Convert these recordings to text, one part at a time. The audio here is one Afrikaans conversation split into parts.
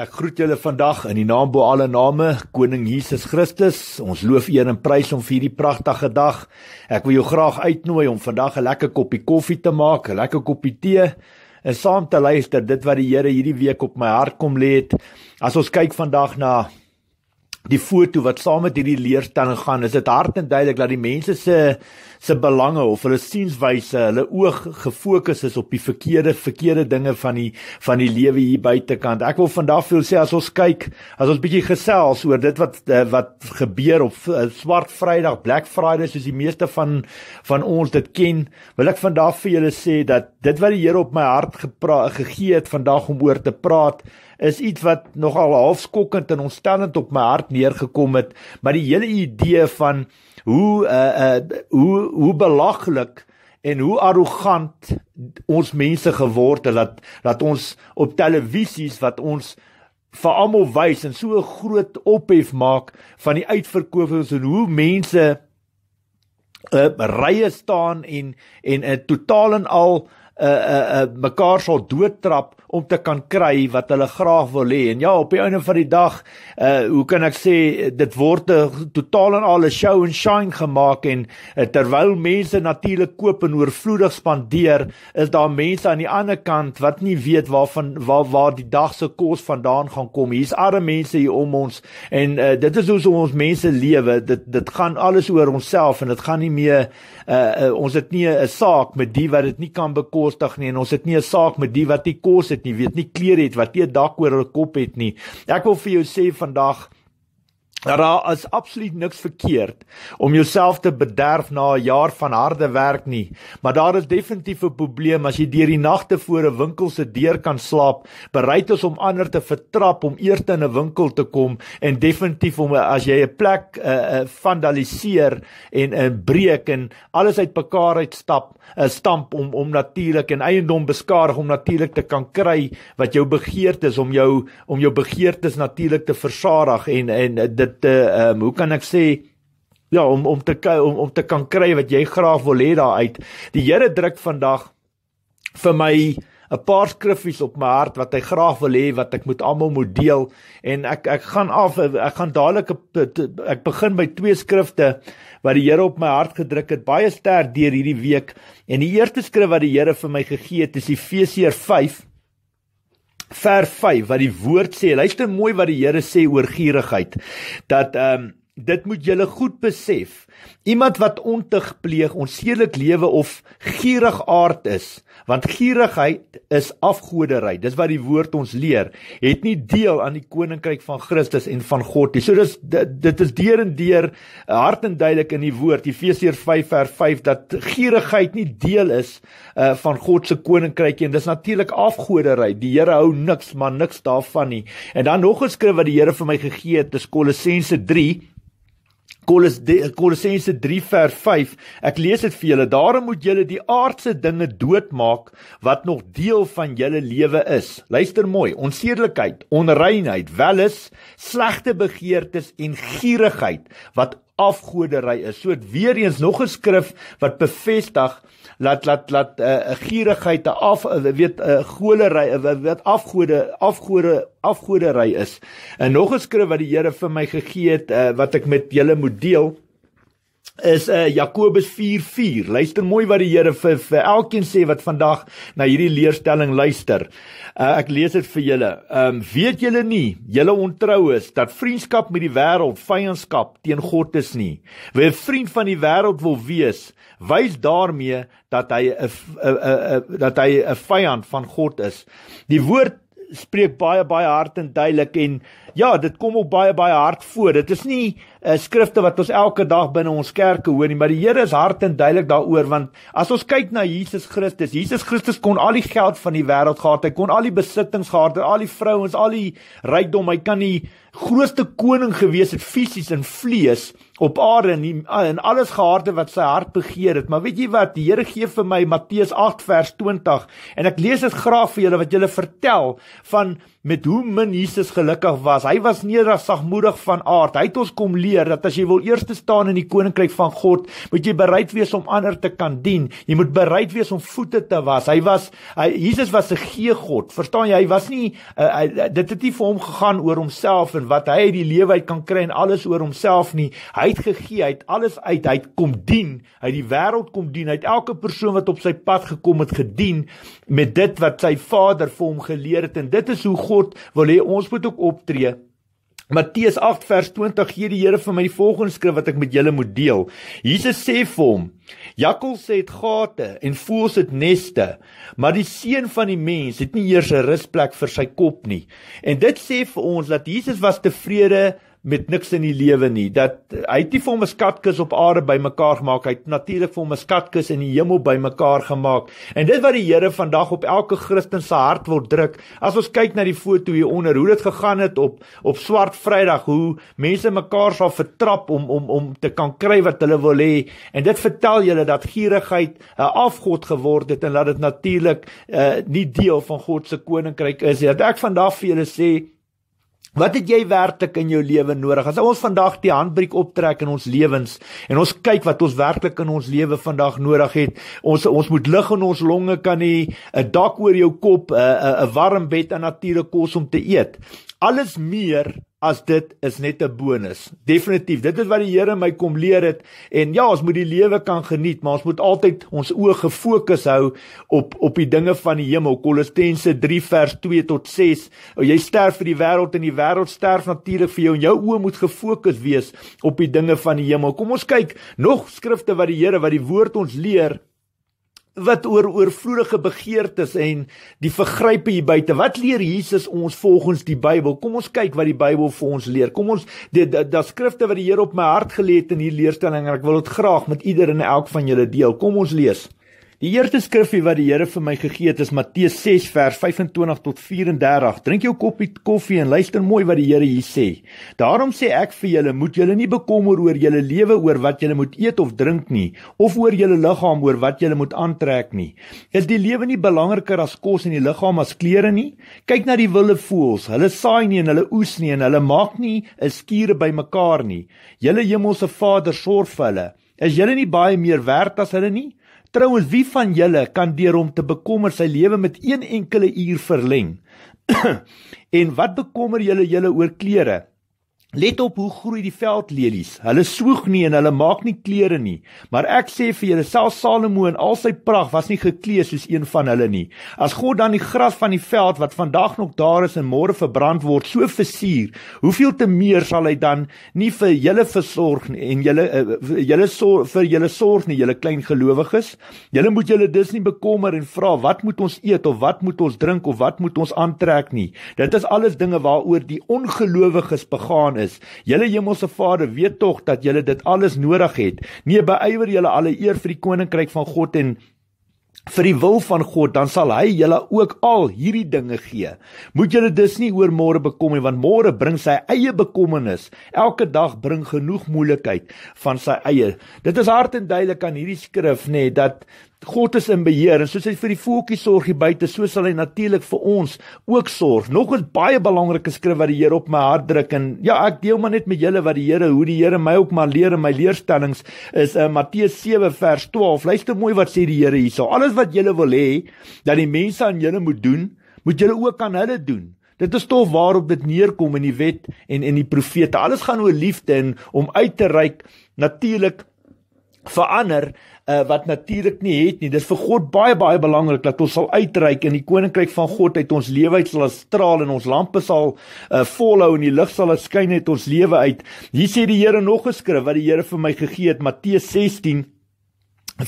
Ek groet julle vandag in die naam bo alle name, Koning Jesus Christus. Ons loof eer en prys hom vir hierdie pragtige dag. Ek wil jou graag uitnooi om vandag 'n lekker koppie koffie te maak, 'n lekker koppie tee en saam te luister dit wat die Here hierdie week op my hart kom lê het. As ons kyk vandag na die foto wat saam met hierdie leerstelling gaan, is dit hard en duidelik dat die mense se se belange of hulle sienwyse, hulle oog gefokus is op die verkeerde verkeerde dinge van die van die lewe hier buitekant. Ek wil vandag vir julle sê as ons kyk, as ons bietjie gesels oor dit wat eh, wat gebeur op eh, Swart Vrydag, Black Friday soos die meeste van van ons dit ken, wil ek vandag vir julle sê dat dit wat die Here op my hart gepra gegee het vandag om oor te praat, is iets wat nogal halfskokkend en ontstellend op my hart neergekom het, maar die hele idee van hoe uh uh hoe hoe belaglik en hoe arrogant ons mense geword het dat dat ons op televisies wat ons vir almal wys en so 'n groot ophef maak van die uitverkopings en hoe mense 'n uh, eh, rye staan en en 'n uh, totaal en al uh uh, uh mekaar sal doodtrap om te kan kry wat hulle graag wil hê. En ja, op die einde van die dag, uh hoe kan ek sê dit word 'n totaal en al 'n show and shine gemaak en uh, terwyl mense natuurlik koop en oorvloedig spandeer, is daar mense aan die ander kant wat nie weet waarvan waar waar die dag se kos vandaan gaan kom. Hier's arme mense hier om ons en uh dit is hoe ons mense lewe. Dit dit gaan alles oor onsself en dit gaan nie meer uh, uh ons het nie 'n saak met die wat dit nie kan bekom bekostig nie en ons het nie 'n saak met die wat nie kos het nie, weet nie klere het, wat nie 'n dak oor hulle kop het nie. Ek wil vir jou sê vandag Nou daar is absoluut niks verkeerd om jouself te bederf na 'n jaar van harde werk nie, maar daar is definitief 'n probleem as jy deur die nagte voor 'n winkel se deur kan slaap, bereid is om ander te vertrap om eers in 'n winkel te kom en definitief om as jy 'n plek uh, vandaliseer en uh, breek en alles uit mekaar uitstap, 'n uh, stamp om om natuurlik en eiendom beskadig om natuurlik te kan kry wat jou begeertes om jou om jou begeertes natuurlik te versadig en en dit te eh, ehm um, hoe kan ek sê ja om om te om om te kan kry wat jy graag wil hê daar uit. Die Here druk vandag vir my 'n paar skriffies op my hart wat hy graag wil hê wat ek moet almal moet deel en ek ek gaan af ek gaan dadelik ek begin by twee skrifte wat die Here op my hart gedruk het baie sterk deur hierdie week en die eerste skrif wat die Here vir my gegee het is Efesiërs 5 ver 5 wat die woord sê. Luister mooi wat die Here sê oor gierigheid. Dat ehm um, dit moet julle goed besef. Iemand wat ontug pleeg, onsedelik lewe of gierig aard is, want gierigheid is afgodery. Dis wat die woord ons leer, het nie deel aan die koninkryk van Christus en van God nie. So dis dit, dit is deur en deur eh, hard en duidelik in die woord Efesiërs 5 vers 5 dat gierigheid nie deel is uh, van God se koninkryk nie. Dis natuurlik afgodery. Die Here hou niks, maar niks daarvan nie. En dan nog 'n skrif wat die Here vir my gegee het, dis Kolossense 3 Kolos Kolossense 3 vers 5 ek lees dit vir julle daarom moet julle die aardse dinge doodmaak wat nog deel van julle lewe is luister mooi onsedelikheid onreinheid welis slegte begeertes en gierigheid wat afgodery is. So dit weer eens nog 'n skrif wat bevestig dat dat dat 'n uh, eh, gierigheid 'n af eh, weet 'n uh, eh, golery wat afgode afgode afgodery is. En nog 'n skrif wat die Here vir my gegee het uh, wat ek met julle moet deel is uh, eh, Jakobus 4:4. Luister mooi wat die Here vir, vir elkeen sê wat vandag na hierdie leerstelling luister. Uh, ek lees dit vir julle. Ehm um, weet julle nie julle ontrou is dat vriendskap met die wêreld vyandskap teen God is nie. Wie 'n vriend van die wêreld wil wees, wys daarmee dat hy 'n eh, dat hy 'n vyand van God is. Die woord spreek baie baie hard en duidelik en ja dit kom ook baie baie hard voor dit is nie uh, skrifte wat ons elke dag binne ons kerke hoor nie, maar die Here is hard en duidelik daaroor want as ons kyk na Jesus Christus, Jesus Christus kon al die geld van die wêreld gehad, hy kon al die besittings gehad het, al die vrouens, al die rykdom, hy kan die grootste koning gewees het fisies en vlees op aarde en in alles gehad wat sy hart begeer het. Maar weet jy wat? Die Here gee vir my Matteus 8 vers 20 en ek lees dit graag vir julle wat julle vertel van met hoe min Jesus gelukkig was. Hy was nederig sagmoedig van aard. Hy het ons kom leer dat as jy wil eers te staan in die koninkryk van God, moet jy bereid wees om ander te kan dien. Jy moet bereid wees om voete te was. Hy was hy, Jesus was 'n gee God. Verstaan jy? Hy was nie uh, hy, dit het nie vir hom gegaan oor homself en wat hy uit die lewe uit kan kry en alles oor homself nie. Hy het gegee, hy het alles uit, hy het kom dien, hy het die wêreld kom dien, hy het elke persoon wat op sy pad gekom het gedien met dit wat sy Vader vir hom geleer het en dit is hoe God God wil hê ons moet ook optree. Matteus 8 vers 20 gee die Here vir my die volgende skrif wat ek met julle moet deel. Jesus sê vir hom: Jakkals het gate en voëls het neste, maar die seun van die mens het nie eers 'n rusplek vir sy kop nie. En dit sê vir ons dat Jesus was tevrede met niks in die lewe nie. Dat hy het nie vir hom 'n skatkis op aarde bymekaar gemaak. Hy het natuurlik vir hom 'n skatkis in die hemel bymekaar gemaak. En dit wat die Here vandag op elke Christen se hart wil druk, as ons kyk na die foto hier onder, hoe dit gegaan het op op Swart Vrydag, hoe mense mekaar sal vertrap om om om te kan kry wat hulle wil hê. En dit vertel julle dat gierigheid 'n afgod geword het en dat dit natuurlik uh, eh, nie deel van God se koninkryk is nie. Dat ek vandag vir julle sê, Wat het jy werklik in jou lewe nodig? As ons vandag die handbriek optrek in ons lewens en ons kyk wat ons werklik in ons lewe vandag nodig het, ons ons moet lig in ons longe kan hê, 'n dak oor jou kop, 'n 'n warm bed en natuurlike kos om te eet. Alles meer as dit is net 'n bonus. Definitief. Dit is wat die Here my kom leer het en ja, ons moet die lewe kan geniet, maar ons moet altyd ons oë gefokus hou op op die dinge van die hemel. Kolossense 3 vers 2 tot 6. Jy sterf vir die wêreld en die wêreld sterf natuurlik vir jou en jou oë moet gefokus wees op die dinge van die hemel. Kom ons kyk nog skrifte wat die Here wat die woord ons leer wat oor oorvloedige begeertes en die vergrype hier buite. Wat leer Jesus ons volgens die Bybel? Kom ons kyk wat die Bybel vir ons leer. Kom ons dit da skrifte wat die Here op my hart gelê het in hierdie leerstelling en ek wil dit graag met ieder en elk van julle deel. Kom ons lees. Die eerste skrifgie wat die Here vir my gegee het is Matteus 6 vers 25 tot 34. Drink jou koppie koffie en luister mooi wat die Here hier sê. Daarom sê ek vir julle, moet julle nie bekommer oor julle lewe oor wat julle moet eet of drink nie, of oor julle liggaam oor wat julle moet aantrek nie. Is die lewe nie belangriker as kos en die liggaam as klere nie? Kyk na die wilde voëls, hulle saai nie en hulle oes nie en hulle maak nie 'n skure bymekaar nie. Julle hemelse Vader sorg vir hulle. Is julle nie baie meer werd as hulle nie? Trouwens, wie van julle kan deur hom te bekommer sy lewe met een enkele uur verleng? en wat bekommer julle julle oor klere? Let op hoe groei die veldlelies. Hulle swoeg nie en hulle maak nie klere nie. Maar ek sê vir julle, self Salomo in al sy pragt was nie geklee soos een van hulle nie. As God dan die gras van die veld wat vandag nog daar is en môre verbrand word, so versuur, hoeveel te meer sal hy dan nie vir julle versorg nie en julle eh, eh, julle vir julle sorg nie, julle klein gelowiges? Julle moet julle dus nie bekommer en vra wat moet ons eet of wat moet ons drink of wat moet ons aantrek nie. Dit is alles dinge waaroor die ongelowiges begaan is. Julle hemelse Vader weet tog dat julle dit alles nodig het. Nee, beywer julle alle eer vir die koninkryk van God en vir die wil van God, dan sal hy julle ook al hierdie dinge gee. Moet julle dus nie oor môre bekom nie, want môre bring sy eie bekommernis. Elke dag bring genoeg moeilikheid van sy eie. Dit is hard en duidelik aan hierdie skrif nê nee, dat God is in beheer en soos hy vir die voetjie sorg hier buite, so sal hy natuurlik vir ons ook sorg. Nog 'n baie belangrike skrif wat die Here op my hart druk en ja, ek deel maar net met julle wat die Here hoe die Here my ook maar leer in my leerstellings is in uh, eh, Matteus 7 vers 12. Luister mooi wat sê die Here hierso. Alles wat julle wil hê dat die mense aan julle moet doen, moet julle ook aan hulle doen. Dit is tog waarop dit neerkom in die wet en in die profete. Alles gaan oor liefde en om uit te reik natuurlik verander uh, wat natuurlik nie het nie. Dis vir God baie baie belangrik dat ons sal uitreik in die koninkryk van God uit ons lewe uit sal straal en ons lampe sal uh, volhou en die lig sal skyn uit ons lewe uit. Hier sê die Here nog geskryf wat die Here vir my gegee het Matteus 16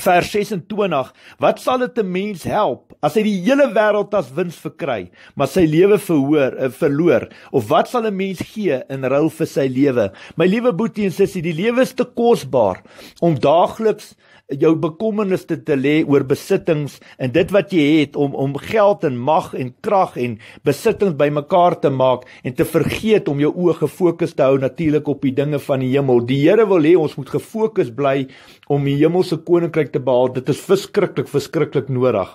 vers 26 wat sal dit 'n mens help as hy die hele wêreld as wins verkry maar sy lewe verhoor eh, verloor of wat sal 'n mens gee in ruil vir sy lewe my liewe boetie en sussie die lewe is te kosbaar om daagliks jou bekommernisse te lê oor besittings en dit wat jy het om om geld en mag en krag en besittings bymekaar te maak en te vergeet om jou oë gefokus te hou natuurlik op die dinge van die hemel. Die Here wil hê ons moet gefokus bly om die hemelse koninkryk te behaal. Dit is verskriklik verskriklik nodig.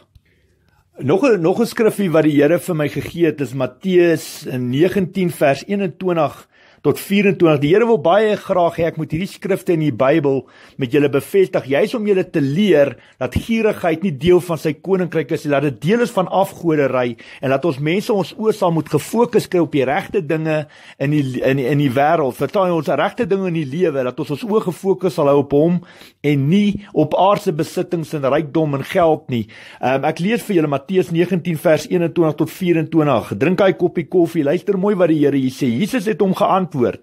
Nog 'n nog 'n skrifgie wat die Here vir my gegee het is Matteus 19 vers 21 tot 24. Die Here wil baie graag hê ek moet hierdie skrifte in die Bybel met julle bevestig, juis om julle te leer dat gierigheid nie deel van sy koninkryk is nie, dat dit deel is van afgoderry en dat ons mense ons oë sal moet gefokus kry op die regte dinge in die in die, in die wêreld. Vertaai ons regte dinge in die lewe dat ons ons oë gefokus sal hou op hom en nie op aardse besittings en rykdom en geld nie. Um, ek lees vir julle Matteus 19 vers 21 tot 24. Drink hy koppie koffie, luister mooi wat die Here hier sê. Jesus het hom geantwoord antwoord.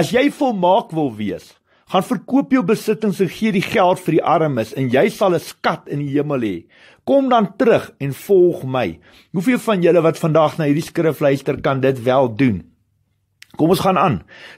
As jy volmaak wil wees, gaan verkoop jou besittings en gee die geld vir die armes en jy sal 'n skat in die hemel hê. Kom dan terug en volg my. Hoeveel van julle wat vandag na hierdie skrif luister kan dit wel doen? Kom ons gaan aan.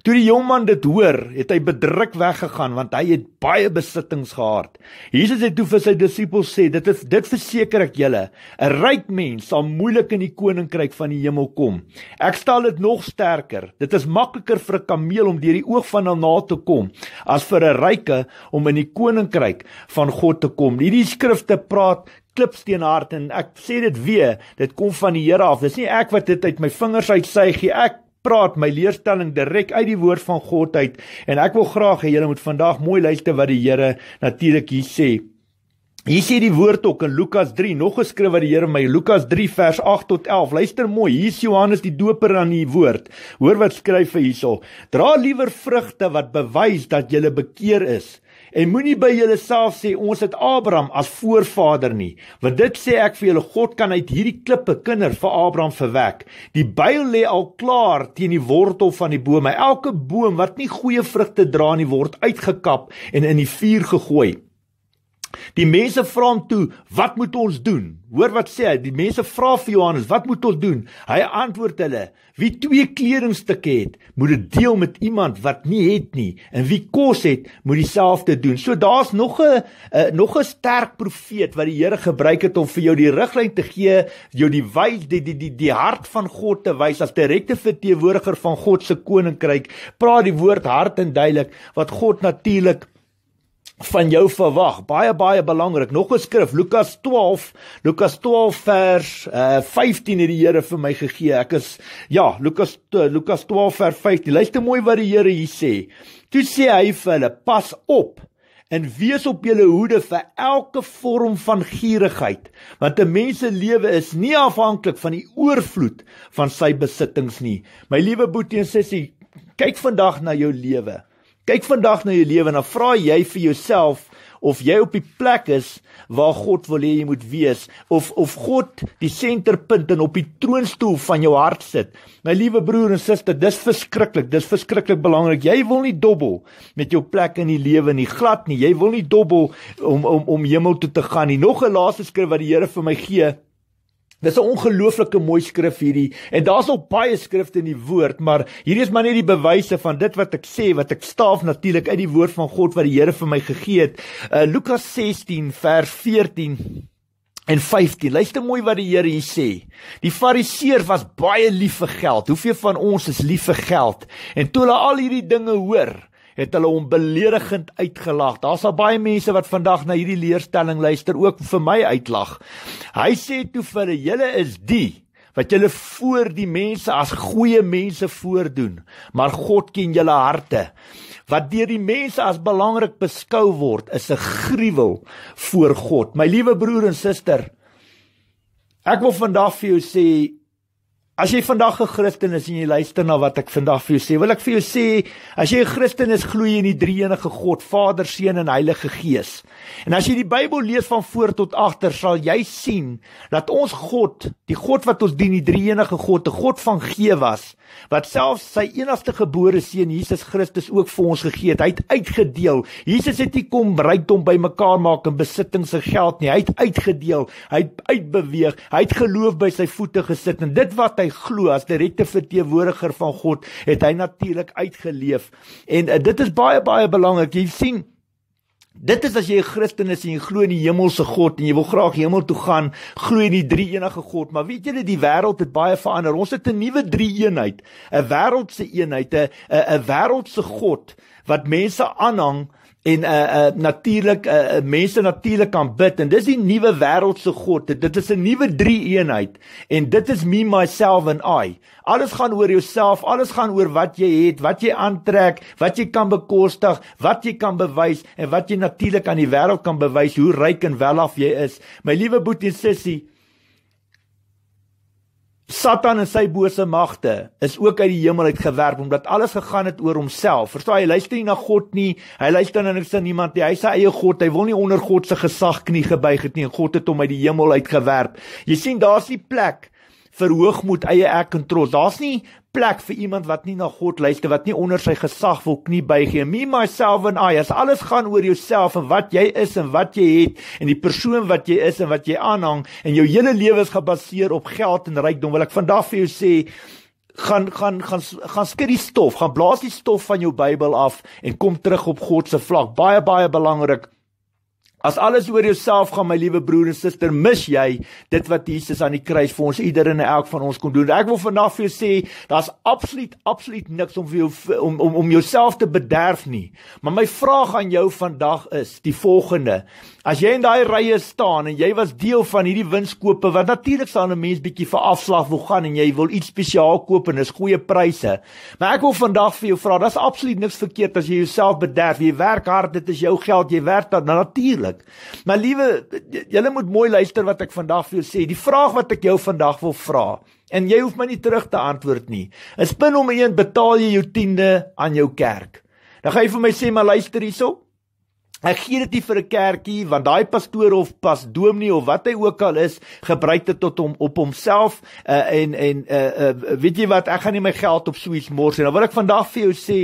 Toe die jong man dit hoor, het hy bedruk weggegaan want hy het baie besittings gehad. Jesus het toe vir sy disippels sê, dit is dit verseker ek julle, 'n ryk mens sal moeilik in die koninkryk van die hemel kom. Ek stel dit nog sterker, dit is makliker vir 'n kameel om deur die oog van 'n naald te kom as vir 'n ryke om in die koninkryk van God te kom. Hierdie skrifte praat klipsteenhart en ek sê dit weer, dit kom van die Here af. Dis nie ek wat dit uit my vingers uitsuig nie. Ek praat my leerstelling direk uit die woord van God uit en ek wil graag hê julle moet vandag mooi luister wat die Here natuurlik hier sê. Hier sê die woord ook in Lukas 3 nog geskryf wat die Here my Lukas 3 vers 8 tot 11. Luister mooi, hier is Johannes die Doper aan die woord. Hoor wat skryf hy hierso. Dra liewer vrugte wat bewys dat jy bekeer is en moenie by julleself sê ons het Abraham as voorvader nie, want dit sê ek vir julle God kan uit hierdie klippe kinders vir Abraham verwek. Die Bybel lê al klaar teen die wortel van die bome. Elke boom wat nie goeie vrugte dra nie, word uitgekap en in die vuur gegooi. Die mense vra hom toe, "Wat moet ons doen?" Hoor wat sê hy? Die mense vra vir Johannes, "Wat moet ons doen?" Hy antwoord hulle, "Wie twee kledingstukke het, moet dit deel met iemand wat nie het nie, en wie kos het, moet dieselfde doen." So daar's nog 'n nog 'n sterk profeet wat die Here gebruik het om vir jou die riglyn te gee, jou die wys die die die die hart van God te wys as direkte verteenwoordiger van God se koninkryk. Praat die woord hart en duidelik wat God natuurlik van jou verwag. Baie baie belangrik. Nog 'n skrif, Lukas 12, Lukas 12 vers uh, eh, 15 het die Here vir my gegee. Ek is ja, Lukas eh, Lukas 12 vers 15. Luister mooi wat die Here hier sê. Toe sê hy vir hulle: "Pas op en wees op julle hoede vir elke vorm van gierigheid, want 'n mens se lewe is nie afhanklik van die oorvloed van sy besittings nie." My liewe boetie en sussie, kyk vandag na jou lewe. Kyk vandag na jou lewe en dan vra jy vir jouself of jy op die plek is waar God wil hê jy moet wees of of God die senterpunt en op die troonstoel van jou hart sit. My liewe broer en suster, dis verskriklik, dis verskriklik belangrik. Jy wil nie dobbel met jou plek in die lewe nie, glad nie. Jy wil nie dobbel om om om hemel toe te gaan nie. Nog 'n laaste skrif wat die Here vir my gee Dis 'n ongelooflike mooi skrif hierdie en daar's nog baie skrifte in die woord, maar hierdie is maar net die bewyse van dit wat ek sê, wat ek staaf natuurlik uit die woord van God wat die Here vir my gegee het. Uh, Lukas 16 vers 14 en 15. Luister mooi wat die Here hier sê. Die Fariseer was baie lief vir geld. Hoeveel van ons is lief vir geld? En toe hulle al hierdie dinge hoor, het hulle hom beledigend uitgelag. Daar's al baie mense wat vandag na hierdie leerstelling luister ook vir my uitlag. Hy sê toe vir hulle is die wat julle voor die mense as goeie mense voordoen, maar God ken julle harte. Wat deur die mense as belangrik beskou word, is 'n gruwel voor God. My liewe broer en suster, ek wil vandag vir jou sê As jy vandag 'n Christen is en jy luister na wat ek vandag vir jou sê, wil ek vir jou sê, as jy 'n Christen is, glo jy in die Drie-enige God, Vader, Seun en Heilige Gees. En as jy die Bybel lees van voor tot agter, sal jy sien dat ons God, die God wat ons dien, die Drie-enige God, 'n God van gee was, wat self sy enigste gebore seun Jesus Christus ook vir ons gegee het. Hy het uitgedeel. Jesus het nie kom rykdom bymekaar maak en besittings en geld nie. Hy het uitgedeel. Hy het uitbeweeg. Hy het geloof by sy voete gesit en dit wat hy glo as direkte verteenwoordiger van God het hy natuurlik uitgeleef en uh, dit is baie baie belangrik jy sien Dit is as jy 'n Christen is en jy glo in die hemelse God en jy wil graag hemel toe gaan, glo in die drie enige God, maar weet julle die wêreld het baie verander. Ons het 'n nuwe drie eenheid, 'n wêreldse eenheid, 'n 'n wêreldse God wat mense aanhang en uh eh, uh eh, natuurlik uh eh, mense natuurlik kan bid en dis die nuwe wêreldse god dit is 'n nuwe drie eenheid en dit is me myself and i alles gaan oor jouself alles gaan oor wat jy het wat jy aantrek wat jy kan bekostig wat jy kan bewys en wat jy natuurlik aan die wêreld kan bewys hoe ryk en welaf jy is my liewe boetie sissie Satan en sy bose magte is ook uit die hemel uit gewerp omdat alles gegaan het oor homself. Verstaan jy, luister nie na God nie. Hy luister na niks en niemand nie. Hy is sy eie god. Hy wil nie onder God se gesag knie gebuig het nie. God het hom uit die hemel uit gewerp. Jy sien, daar's die plek vir hoogmoed, eie ek en trots. Daar's nie plek vir iemand wat nie na God luister, wat nie onder sy gesag wil knie buig nie. Me myself and I, as alles gaan oor jouself en wat jy is en wat jy het en die persoon wat jy is en wat jy aanhang en jou hele lewe is gebaseer op geld en rykdom, wil ek vandag vir jou sê gaan gaan gaan gaan skud die stof, gaan blaas die stof van jou Bybel af en kom terug op God se vlak. Baie baie belangrik. As alles oor jouself gaan, my liewe broer en suster, mis jy dit wat Jesus aan die kruis vir ons ieder en elk van ons kon doen. Ek wil vandag vir jou sê, daar's absoluut absoluut niks om vir jou om om om jouself te bederf nie. Maar my vraag aan jou vandag is die volgende: As jy in daai rye staan en jy was deel van hierdie winskope wat natuurlik sal 'n mens bietjie vir afslag wil gaan en jy wil iets spesiaal koop en dis goeie pryse. Maar ek wil vandag vir jou vra, daar's absoluut niks verkeerd as jy jouself bederf. Jy werk hard, dit is jou geld, jy werk dan natuurlik. Maar liewe, julle moet mooi luister wat ek vandag vir jou sê. Die vraag wat ek jou vandag wil vra en jy hoef my nie terug te antwoord nie. Is pin om 1 betaal jy jou tiende aan jou kerk. Dan gaan jy vir my sê, maar luister hierop. So. Hy gee dit nie vir 'n kerkie want daai pastoor of pas dominee of wat hy ook al is, gebruik dit tot hom op homself uh, en en uh, uh, weet jy wat, ek gaan nie my geld op suits mors nie. Nou wil ek vandag vir jou sê,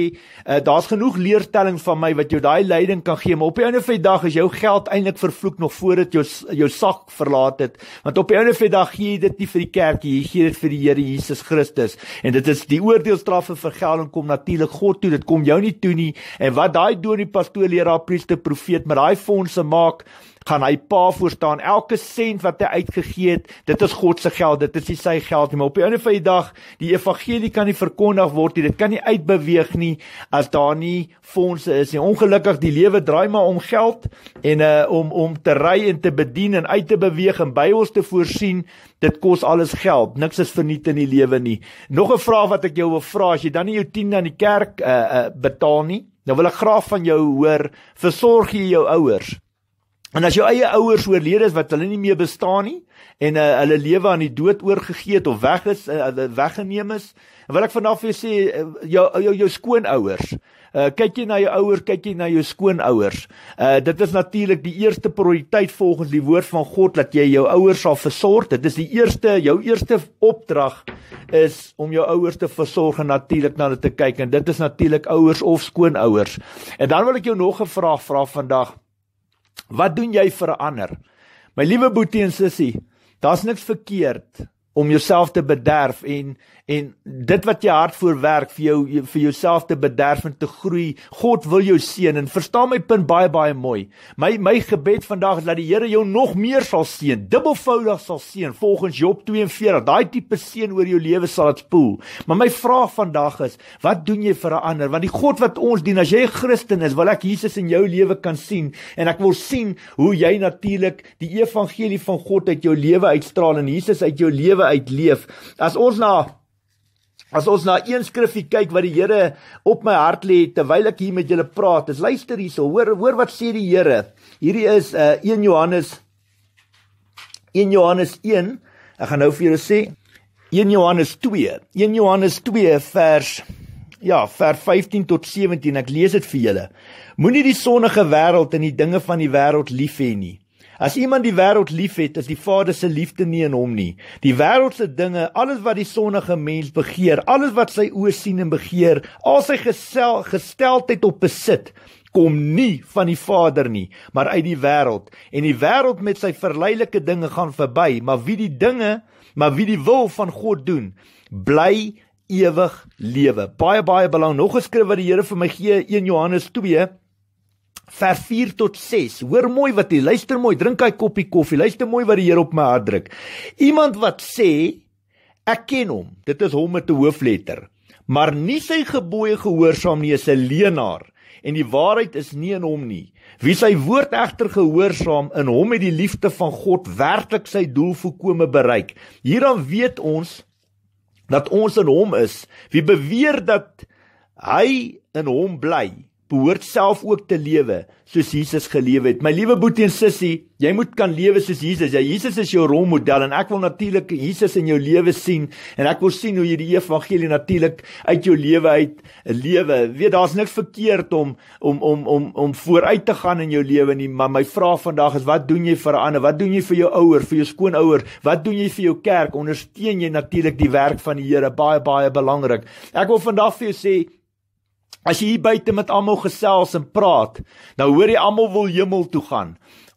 uh, daar's genoeg leerstelling van my wat jou daai leiding kan gee, maar op die einde van die dag is jou geld eintlik vervloek nog voor dit jou jou sak verlaat het. Want op die einde van die dag gee jy dit nie vir die kerkie, jy gee dit vir die Here Jesus Christus. En dit is die oordeelstraf vir vergelding kom natuurlik God toe. Dit kom jou nie toe nie. En wat daai dominee pastoor leraar priester profeet, maar daai fondse maak gaan hy pa voortaan elke sent wat hy uitgegee het, dit is God se geld, dit is nie sy geld nie, maar op die einde van die dag, die evangelie kan nie verkondig word nie, dit kan nie uitbeweeg nie as daar nie fondse is nie. Ongelukkig die lewe draai maar om geld en uh om om te ry en te bedien en uit te beweeg en Bybels te voorsien, dit kos alles geld. Niks is verniet in die lewe nie. Nog 'n vraag wat ek jou wil vra, as jy dan nie jou 10 aan die kerk uh uh betaal nie, nou wil ek graag van jou hoor, versorg jy jou ouers? En as jou eie ouers oorlede is wat hulle nie meer bestaan nie en uh, hulle lewe aan die dood oorgegee het of weg is uh, weggeneem is, wil ek vanaf jou sê eh, jou jou, jou skoonouers. Uh, kyk jy na jou ouers, kyk jy na jou skoonouers. Uh, dit is natuurlik die eerste prioriteit volgens die woord van God dat jy jou ouers sal versorg. Dit is die eerste jou eerste opdrag is om jou ouers te versorg en natuurlik na hulle te kyk en dit is natuurlik ouers of skoonouers. En dan wil ek jou nog 'n vraag vra vandag. Wat doen jy vir ander? My liewe boetie en sussie, daar's niks verkeerd om jouself te bederf en en dit wat jy hard voor werk vir jou vir jouself te bederf en te groei. God wil jou seën en verstaan my punt baie baie mooi. My my gebed vandag is dat die Here jou nog meer sal seën, dubbelvoudig sal seën volgens Job 42. Daai tipe seën oor jou lewe sal dit spoel. Maar my vraag vandag is, wat doen jy vir 'n ander? Want die God wat ons dien, as jy 'n Christen is, wil ek Jesus in jou lewe kan sien en ek wil sien hoe jy natuurlik die evangelie van God uit jou lewe uitstraal en Jesus uit jou lewe uit leef. As ons na as ons na een skrifgie kyk wat die Here op my hart lê terwyl ek hier met julle praat, is luister hierse, hoor hoor wat sê die Here. Hierdie is uh, eh, 1 Johannes 1 Johannes 1. Ek gaan nou vir julle sê 1 Johannes 2. 1 Johannes 2 vers Ja, vers 15 tot 17, ek lees dit vir julle. Moenie die sonnige wêreld en die dinge van die wêreld lief hê nie. As iemand die wêreld liefhet, is die Vader se liefde nie in hom nie. Die wêreldse dinge, alles wat die sondige mens begeer, alles wat sy oë sien en begeer, al sy gesel, gesteldheid op besit, kom nie van die Vader nie, maar uit die wêreld. En die wêreld met sy verleidelike dinge gaan verby, maar wie die dinge, maar wie die wil van God doen, bly ewig lewe. Baie baie belang nog geskryf wat die Here vir my gee 1 Johannes 2 Ver 4 tot 6. Hoor mooi wat jy luister mooi, drink hy koppie koffie, luister mooi wat die Here op my hart druk. Iemand wat sê ek ken hom, dit is hom met 'n hoofletter, maar nie sy gebooie gehoorsaam nie, is 'n leienaar en die waarheid is nie in hom nie. Wie sy woord egter gehoorsaam, in hom het die liefde van God werklik sy doel voorkome bereik. Hieraan weet ons dat ons in hom is. Wie beweer dat hy in hom bly, behoort self ook te lewe soos Jesus gelewe het. My liewe boetie en sussie, jy moet kan lewe soos Jesus. Ja, Jesus is jou rolmodel en ek wil natuurlik Jesus in jou lewe sien en ek wil sien hoe jy die evangelie natuurlik uit jou lewe uit lewe. Weet, daar's niks verkeerd om om om om om vooruit te gaan in jou lewe nie, maar my vraag vandag is wat doen jy vir ander? Wat doen jy vir jou ouers, vir jou skoonouers? Wat doen jy vir jou kerk? Ondersteun jy natuurlik die werk van die Here? Baie baie belangrik. Ek wil vandag vir jou sê As jy hier buite met almal gesels en praat, nou hoor jy almal wil hemel toe gaan.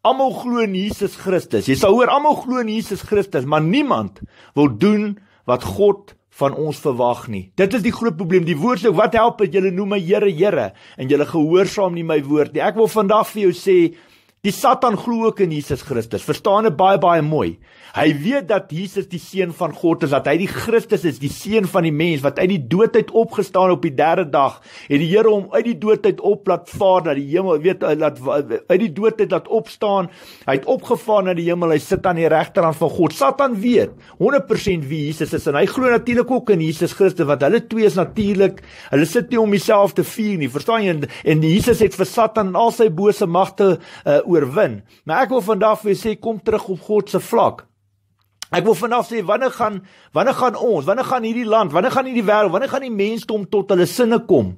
Almal glo in Jesus Christus. Jy sal hoor almal glo in Jesus Christus, maar niemand wil doen wat God van ons verwag nie. Dit is die groot probleem. Die woord sê, "Wat help dit julle noem my Here, Here en julle gehoorsaam nie my woord nie?" Ek wil vandag vir jou sê, die Satan glo ook in Jesus Christus. Verstaan dit baie baie mooi. Hy weet dat Jesus die seun van God is, dat hy die Christus is, die seun van die mens wat uit die dood uit opgestaan op die 3de dag en die Here hom uit die dood uit opplat vaar na die hemel, weet dat eh, uit die dood uit laat opstaan. Hy het opgevaar na die hemel. Hy sit aan die regterkant van God. Satan weet 100% wie Jesus is en hy glo natuurlik ook in Jesus Christus want hulle twee is natuurlik. Hulle sit nie om homself te vier nie. Verstaan jy? En, en Jesus het vir Satan al sy bose magte uh, oorwin. Maar ek wil vandag vir jou sê kom terug op God se vlak. Ek wil vanaand sê wanneer gaan wanneer gaan ons wanneer gaan hierdie land wanneer gaan hierdie wêreld wanneer gaan die mensdom tot hulle sinne kom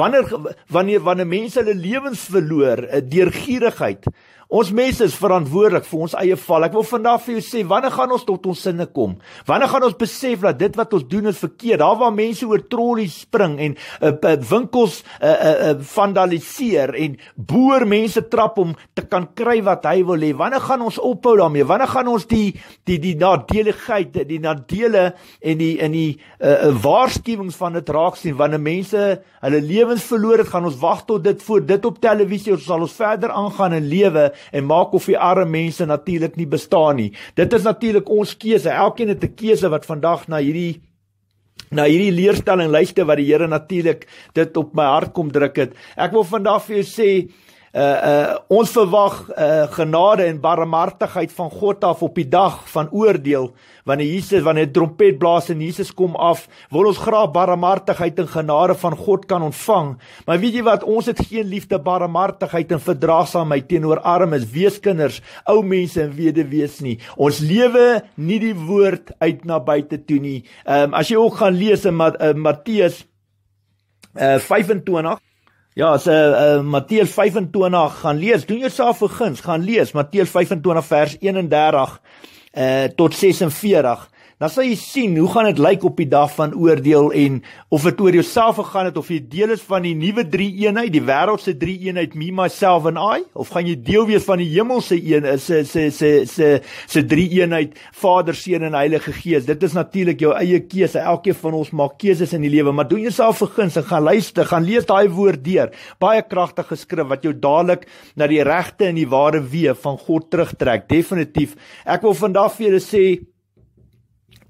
wanneer wanneer wanneer mense hulle lewens verloor eh, deur gierigheid Ons mense is verantwoordelik vir ons eie val. Ek wil vandag vir jou sê, wanneer gaan ons tot ons sinne kom? Wanneer gaan ons besef dat dit wat ons doen is verkeerd? Daar waar mense oor trollies spring en uh, uh, winkels uh, uh, uh, vandaliseer en boer mense trap om te kan kry wat hy wil hê. Wanneer gaan ons ophou daarmee? Wanneer gaan ons die die die nadeligheid, die nadele en die in die uh, uh, waarskuwings van dit raak sien wanneer mense hulle lewens verloor het? Gaan ons wag tot dit voor dit op televisie of sal ons verder aangaan in lewe? en maak of die arme mense natuurlik nie bestaan nie. Dit is natuurlik ons keuse. Elkeen het 'n keuse wat vandag na hierdie na hierdie leerstelling luister wat die Here natuurlik dit op my hart kom druk het. Ek wil vandag vir jou sê, uh, uh ons verwag uh genade en barmhartigheid van God af op die dag van oordeel wanneer Jesus wanneer die trompet blaas en Jesus kom af wil ons graag barmhartigheid en genade van God kan ontvang maar weet jy wat ons het geen liefde barmhartigheid en verdraagsaamheid teenoor armes weeskinders ou mense en weduwees nie ons lewe nie die woord uit na buite toe nie um, as jy ook gaan lees in Matteus uh 25 Ja, as eh uh, Matteus 25 gaan lees, doen jouself vergins, gaan lees Matteus 25 vers 31 eh uh, tot 46 dan sal jy sien hoe gaan dit lyk op die dag van oordeel en of dit oor jouself gegaan het of jy deel is van die nuwe 3-eenheid, die wêreld se 3-eenheid, me myself and I, of gaan jy deel wees van die hemelse een is eh, se se se se se 3-eenheid, Vader, Seun en Heilige Gees. Dit is natuurlik jou eie keuse. Elkeen van ons maak keuses in die lewe, maar doen jouself vergunse, gaan luister, gaan lees daai woord deur. Baie kragtige skrif wat jou dadelik na die regte en die ware weë van God terugtrek. Definitief. Ek wil vandag vir julle sê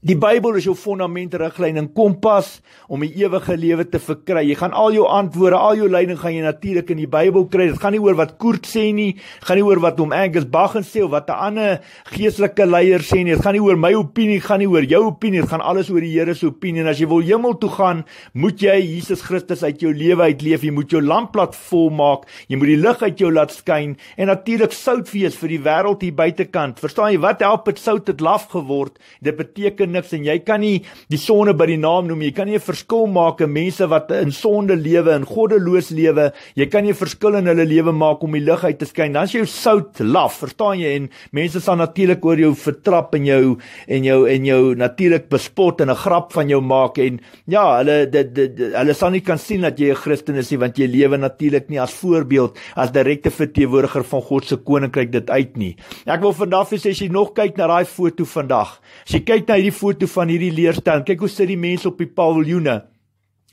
Die Bybel is jou fondament, riglyn en kompas om 'n ewige lewe te verkry. Jy gaan al jou antwoorde, al jou leiding gaan jy natuurlik in die Bybel kry. Dit gaan nie oor wat Koert sê nie, gaan nie oor wat hom Angus Baggin sê of wat 'n ander geestelike leier sê nie. Dit gaan nie oor my opinie, gaan nie oor jou opinie, dit gaan alles oor die Here se opinie. En as jy wil hemel toe gaan, moet jy Jesus Christus uit jou lewe uitleef. Jy moet jou lampplat vol maak. Jy moet die lig uit jou laat skyn en natuurlik sout wees vir die wêreld hier buitekant. Verstaan jy wat help dit sout het laf geword? Dit beteken niks en jy kan nie die sonde by die naam noem jy kan nie 'n verskil maak in mense wat in sonde lewe en goddeloos lewe jy kan nie 'n verskil in hulle lewe maak om die lig uit te skyn dan is jou sout laf verstaan jy en mense sal natuurlik oor jou vertrap en jou en jou en jou natuurlik bespot en 'n grap van jou maak en ja hulle dit, dit, dit hulle sal nie kan sien dat jy 'n Christen is nie want jy lewe natuurlik nie as voorbeeld as direkte verteenwoordiger van God se koninkryk dit uit nie ek wil vandag vir sê as jy nog kyk na daai foto vandag as jy kyk na hierdie foto van hierdie leerstand. Kyk hoe sit die mense op die paviljoene.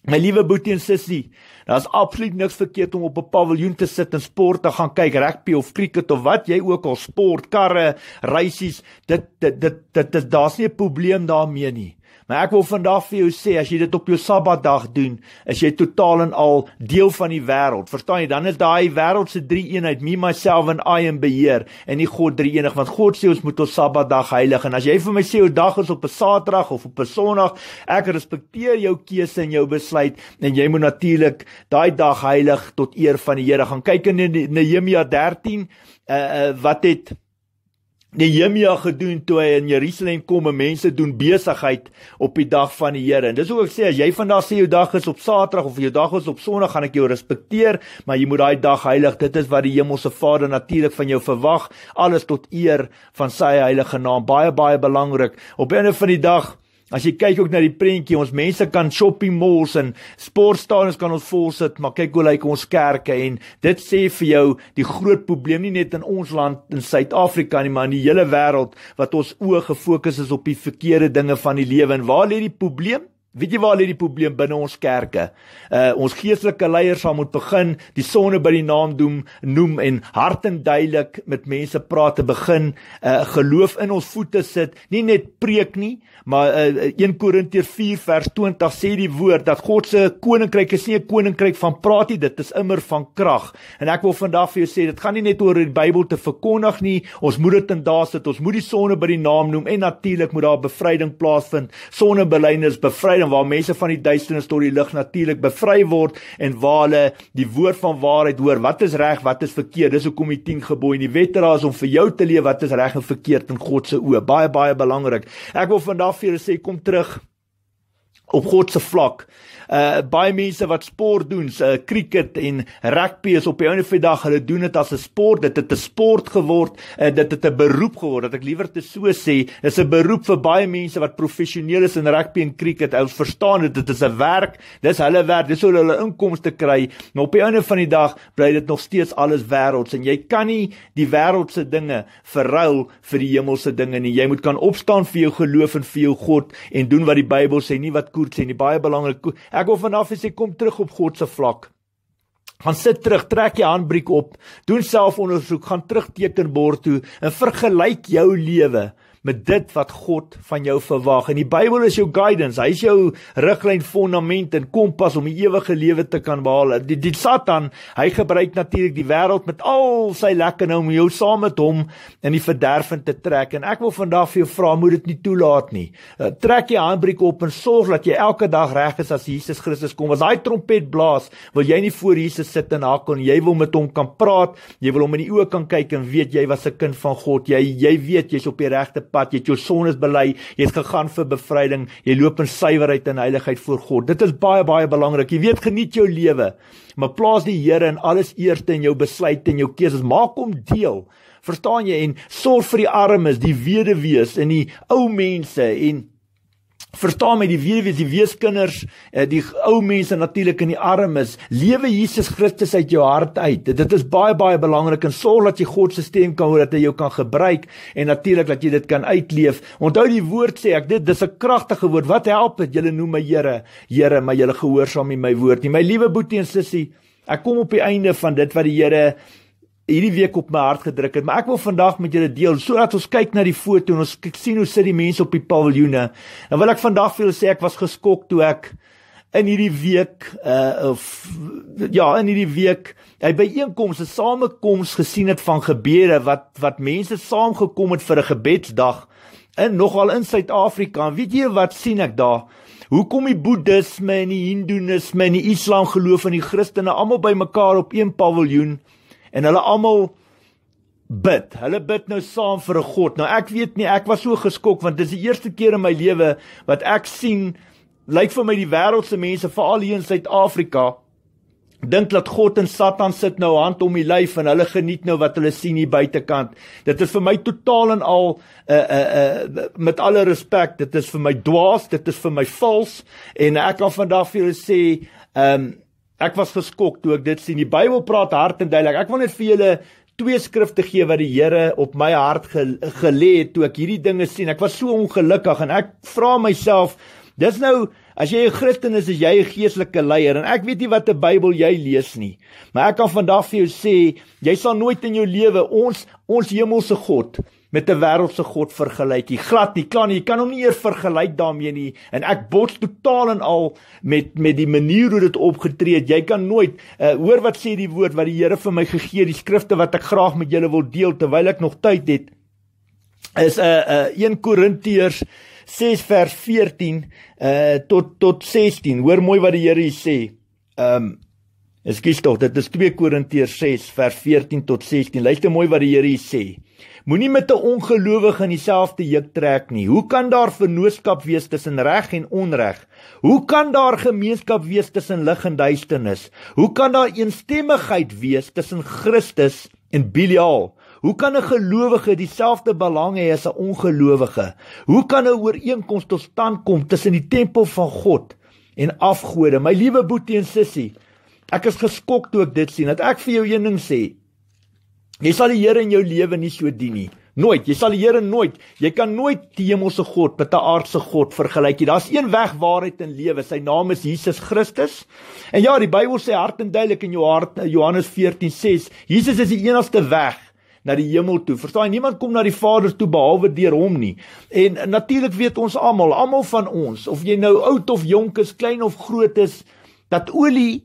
My liewe boetie en sussie, daar's absoluut niks verkeerd om op 'n paviljoen te sit en sport te gaan kyk, rugby of cricket of wat jy ook al sport, karre, reisies, dit dit dit dit, dit daar's nie 'n probleem daarmee nie. Maar ek wil vandag vir jou sê as jy dit op jou Sabbatdag doen, is jy totaal en al deel van die wêreld. Verstaan jy? Dan is daai wêreld se drie eenheid, me myself and I in beheer en nie God drie enig want God sê ons moet ons Sabbatdag heilig en as jy vir my sê jou dag is op 'n Saterdag of op 'n Sondag, ek respekteer jou keuse en jou besluit en jy moet natuurlik daai dag heilig tot eer van die Here gaan kyk in Nehemia 13 uh, uh, wat het Nehemia gedoen toe hy in Jerusalem kom en mense doen besigheid op die dag van die Here. En dis hoekom ek sê as jy vandag sê jou dag is op Saterdag of jou dag is op Sondag, gaan ek jou respekteer, maar jy moet daai dag heilig. Dit is wat die Hemelse Vader natuurlik van jou verwag, alles tot eer van sy heilige naam. Baie baie belangrik. Op 'n of ander van die dae As jy kyk ook na die prentjie, ons mense kan shopping malls en sportstadions kan ons vol sit, maar kyk hoe lyk ons kerke en dit sê vir jou die groot probleem nie net in ons land in Suid-Afrika nie, maar in die hele wêreld wat ons oë gefokus is op die verkeerde dinge van die lewe en waar lê die probleem? Weet jy waar lê die probleem binne ons kerke? Uh ons geestelike leiers sal moet begin die sonde by die naam doem, noem en hart en duidelik met mense praat te begin, uh geloof in ons voete sit, nie net preek nie, maar uh 1 uh, Korintiërs 4 vers 20 sê die woord dat God se koninkryk is nie 'n koninkryk van praatie, dit is immer van krag. En ek wil vandag vir jou sê, dit gaan nie net oor die Bybel te verkondig nie. Ons moet dit in daad sit. Ons moet die sonde by die naam noem en natuurlik moet daar bevryding plaasvind. Sonde belyning is bevryding bevryd en waar mense van die duisternis tot die lig natuurlik bevry word en waar hulle die woord van waarheid hoor wat is reg wat is verkeerd dis hoekom die 10 gebooie en die wette daar is om vir jou te leer wat is reg en verkeerd in God se oë baie baie belangrik ek wil vandag vir julle sê kom terug op God se vlak Eh, baie mense wat sport doen, se uh, cricket en rugby is op die einde van die dag hulle doen dit as 'n sport, dit het 'n sport geword, uh, dit het 'n beroep geword. Dat ek liewer te so sê, is 'n beroep vir baie mense wat professioneel is in rugby en cricket. Hulle verstaan dit, dit is 'n werk. Dis hulle werk, dis hoe hulle inkomste kry. Maar op die einde van die dag bly dit nog steeds alles wêrelds en jy kan nie die wêreldse dinge verruil vir die hemelse dinge nie. Jy moet kan opstaan vir jou geloof en vir jou God en doen wat die Bybel sê, nie wat koers sê nie. Baie belangrik. Ek Ek hoor vanaf as jy kom terug op God se vlak. Gaan sit terug, trek jy handbriek op, doen selfondersoek, gaan terug teken bord toe en vergelyk jou lewe met dit wat God van jou verwag. En die Bybel is jou guidance. Hy is jou riglyn, fondament en kompas om die ewige lewe te kan behaal. Die, die Satan, hy gebruik natuurlik die wêreld met al sy lekker nou om jou saam met hom in die verderfing te trek. En ek wil vandag vir jou vra, moet dit nie toelaat nie. Uh, trek jy handbriek op en sorg dat jy elke dag reg is as Jesus Christus kom. As daai trompet blaas, wil jy nie voor Jesus sit en hak en jy wil met hom kan praat, jy wil hom in die oë kan kyk en weet jy was 'n kind van God. Jy jy weet jy's op die regte pad, jy het jou sondes bely, jy het gegaan vir bevryding, jy loop in suiwerheid en heiligheid voor God. Dit is baie baie belangrik. Jy weet geniet jou lewe, maar plaas die Here in alles eerste in jou besluite en jou keuses. Maak hom deel. Verstaan jy en sorg vir die armes, die weduwees en die ou mense en Verstaan my die weduwees, die weeskinders, eh, die ou mense natuurlik in die armes. Lewe Jesus Christus uit jou hart uit. Dit is baie baie belangrik en sorg dat jy God se stem kan hoor dat hy jou kan gebruik en natuurlik dat jy dit kan uitleef. Onthou die woord sê ek dit dis 'n kragtige woord. Wat help dit? Julle noem my Here, Here, maar julle gehoorsaam nie my woord nie. My liewe boetie en sussie, ek kom op die einde van dit wat die Here hierdie week op my hart gedruk het, maar ek wil vandag met julle deel sodat ons kyk na die foto en ons sien hoe sit die mense op die paviljoene. Nou wil ek vandag vir julle sê ek was geskok toe ek in hierdie week uh of ja, in hierdie week hy by einkomste samekoms gesien het van gebede wat wat mense saamgekom het vir 'n gebedsdag in nogal in Suid-Afrika. Weet jy wat sien ek daar? Hoekom die boeddisme en die hindoenisme en die islam geloof en die christene almal bymekaar op een paviljoen? en hulle almal bid. Hulle bid nou saam vir 'n God. Nou ek weet nie, ek was so geskok want dit is die eerste keer in my lewe wat ek sien lyk vir my die wêreld se mense veral hier in Suid-Afrika dink dat God en Satan sit nou hand om die lyf en hulle geniet nou wat hulle sien hier buitekant. Dit is vir my totaal en al uh uh uh met alle respek, dit is vir my dwaas, dit is vir my vals en ek kan vandag vir julle sê, ehm um, Ek was geskok toe ek dit sien. Die Bybel praat hard en duidelik. Ek wil net vir julle twee skrifte gee wat die Here op my hart gelê het toe ek hierdie dinge sien. Ek was so ongelukkig en ek vra myself, dis nou as jy 'n Christen is, is jy 'n geestelike leier en ek weet nie wat 'n Bybel jy lees nie. Maar ek kan vandag vir jou sê, jy sal nooit in jou lewe ons ons hemelse God met 'n wêreldse god vergelyk nie. Glad nie, kan nie, jy kan hom nie eers vergelyk daarmee nie. En ek bots totaal en al met met die manier hoe dit opgetree het. Jy kan nooit uh, hoor wat sê die woord wat die Here vir my gegee het, die skrifte wat ek graag met julle wil deel terwyl ek nog tyd het. Is 'n uh, uh, 1 Korintiërs 6 vers 14 uh, eh, tot tot 16. Hoor mooi wat die Here hier sê. Ehm um, Ekskuus tog, dit is 2 Korintiërs 6 vers 14 tot 16. Luister mooi wat die Here hier sê. Moenie met 'n ongelowige in dieselfde juk trek nie. Hoe kan daar vennootskap wees tussen reg en onreg? Hoe kan daar gemeenskap wees tussen lig en duisternis? Hoe kan daar eensstemmigheid wees tussen Christus en Belial? Hoe kan 'n gelowige dieselfde belang hê as 'n ongelowige? Hoe kan 'n ooreenkoms tot stand kom tussen die tempel van God en afgode? My liewe boetie en sussie, Ek is geskok toe ek dit sien. Dat ek vir jou een ding sê. Jy sal die Here in jou lewe nie so dien nie. Nooit. Jy sal die Here nooit. Jy kan nooit die hemelse God met 'n aardse God vergelyk nie. Daar's een weg waarheid en lewe. Sy naam is Jesus Christus. En ja, die Bybel sê hard en duidelik in jou hart eh, Johannes 14:6, Jesus is die enigste weg na die hemel toe. Verstaan jy, niemand kom na die Vader toe behalwe deur hom nie. En natuurlik weet ons almal, almal van ons, of jy nou oud of jonk is, klein of groot is, dat olie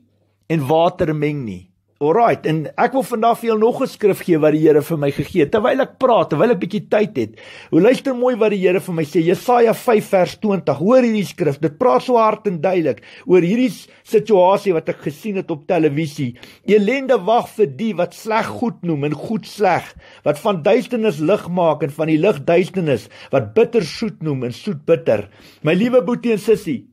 en water meng nie. Alraight, en ek wil vandag vir julle nog 'n skrif gee wat die Here vir my gegee het terwyl ek praat, terwyl ek bietjie tyd het. Hoe luister mooi wat die Here vir my sê, Jesaja 5 vers 20. Hoor hierdie skrif, dit praat so hard en duidelik oor hierdie situasie wat ek gesien het op televisie. Elende wag vir die wat sleg goed noem en goed sleg, wat van duisternis lig maak en van die lig duisternis, wat bitter soet noem en soet bitter. My liewe boetie en sussie,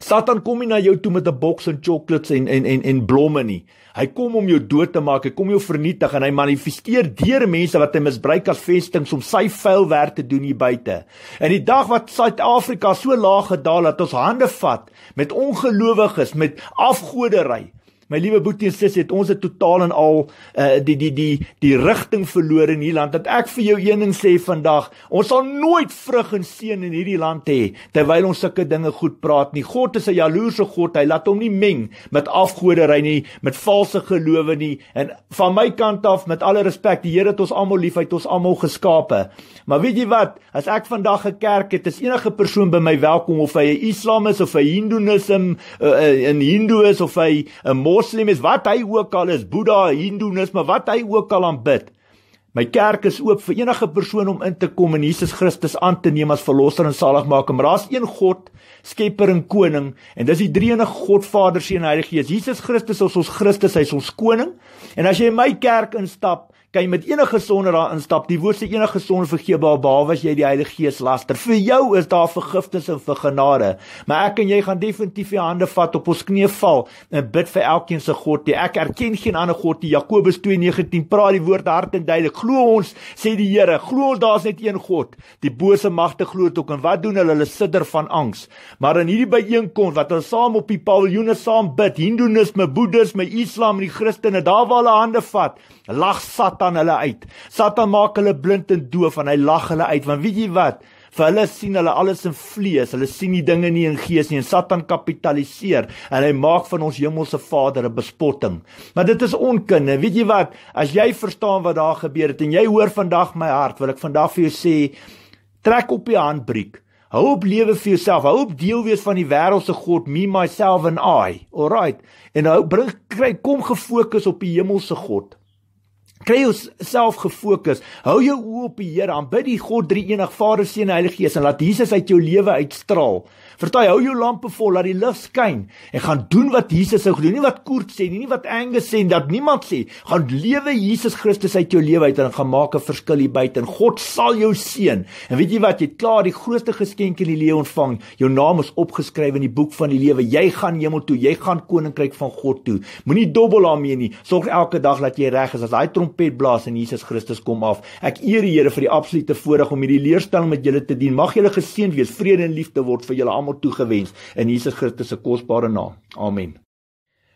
Satan kom nie na jou toe met 'n boks en chocolates en en en en blomme nie. Hy kom om jou dood te maak, hy kom jou vernietig en hy manifesteer deur mense wat hy misbruik as vestings om sy vuil werk te doen hier buite. En die dag wat Suid-Afrika so laag gedaal het dat ons hande vat met ongelowiges, met afgoderry, my liewe boetie en sussie, het ons het totaal en al uh, die die die die rigting verloor in hierdie land. Dat ek vir jou een ding sê vandag, ons sal nooit vrug en seën in hierdie land hê terwyl ons sulke dinge goed praat nie. God is 'n jaloerse God. Hy laat hom nie meng met afgoderry nie, met valse gelowe nie. En van my kant af, met alle respek, die Here het ons almal lief, hy het ons almal geskape. Maar weet jy wat? As ek vandag 'n kerk het, is enige persoon by my welkom of hy 'n Islam is of 'n Hindoeïsme, 'n Hindoe is of hy 'n moslim is, wat hy ook al is, Boeddha, Hindoeïsme, wat hy ook al aanbid. My kerk is oop vir enige persoon om in te kom en Jesus Christus aan te neem as verlosser en saligmaker. Maar daar's een God, Skepper en Koning, en dis die Drie-enige God, Vader, Seun en Heilige Gees. Jesus Christus is ons Christus, hy's ons koning. En as jy in my kerk instap, kan jy met enige sonde er daarin stap. Die woord sê enige sonde vergeefbaar behalwe as jy die Heilige Gees laster. Vir jou is daar vergifnis en vir genade. Maar ek en jy gaan definitief die hande vat op ons knieë val en bid vir elkeen se God. Die ek erken geen ander God nie. Jakobus 2:19 praat die woord hard en duidelik. Glo ons sê die Here, glo ons daar's net een God. Die bose magte glo dit ook en wat doen hulle? Hulle sidder van angs. Maar in hierdie byeenkoms wat ons saam op die paviljoene saam bid, hindoenisme, boeddisme, islam en die Christene, daar waar hulle hande vat lag Satan hulle uit. Satan maak hulle blind en doof en hy lag hulle uit want weet jy wat? Vir hulle sien hulle alles in vlees. Hulle sien die dinge nie in gees nie. En Satan kapitaliseer en hy maak van ons hemelse Vader 'n bespotting. Maar dit is onkunde. Weet jy wat? As jy verstaan wat daar gebeur het en jy hoor vandag my hart, wil ek vandag vir jou sê trek op die handbriek. Hou op lewe vir jouself. Hou op deel wees van die wêreldse God, me myself and I. Alright. En nou bring kry kom gefokus op die hemelse God. Kry jou self gefokus. Hou jou oë op die Here. Aanbid die God Drie-eenig Vader, Seun en Heilige Gees en laat Jesus uit jou lewe uitstraal. Vertaai hou jou lampe vol dat die lig skyn en gaan doen wat Jesus sou gedoen, nie wat Koert sê nie, nie wat Angus sê en dat niemand sê. Gaan lewe Jesus Christus uit jou lewe uit en gaan maak 'n verskil hier buite en God sal jou seën. En weet jy wat? Jy het klaar die grootste geskenk in die lewe ontvang. Jou naam is opgeskryf in die boek van die lewe. Jy gaan hemel toe, jy gaan koninkryk van God toe. Moenie dobbel daarmee nie. Sorg elke dag dat jy reg is as daai trompet blaas en Jesus Christus kom af. Ek eer die Here vir die absolute voorreg om hierdie leerstelling met julle te dien. Mag julle geseën wees. Vrede en liefde word vir julle almal almal toegewens in Jesus Christus se kosbare naam. Amen.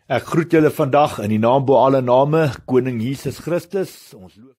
Ek groet julle vandag in die naam bo alle name, Koning Jesus Christus. Ons loop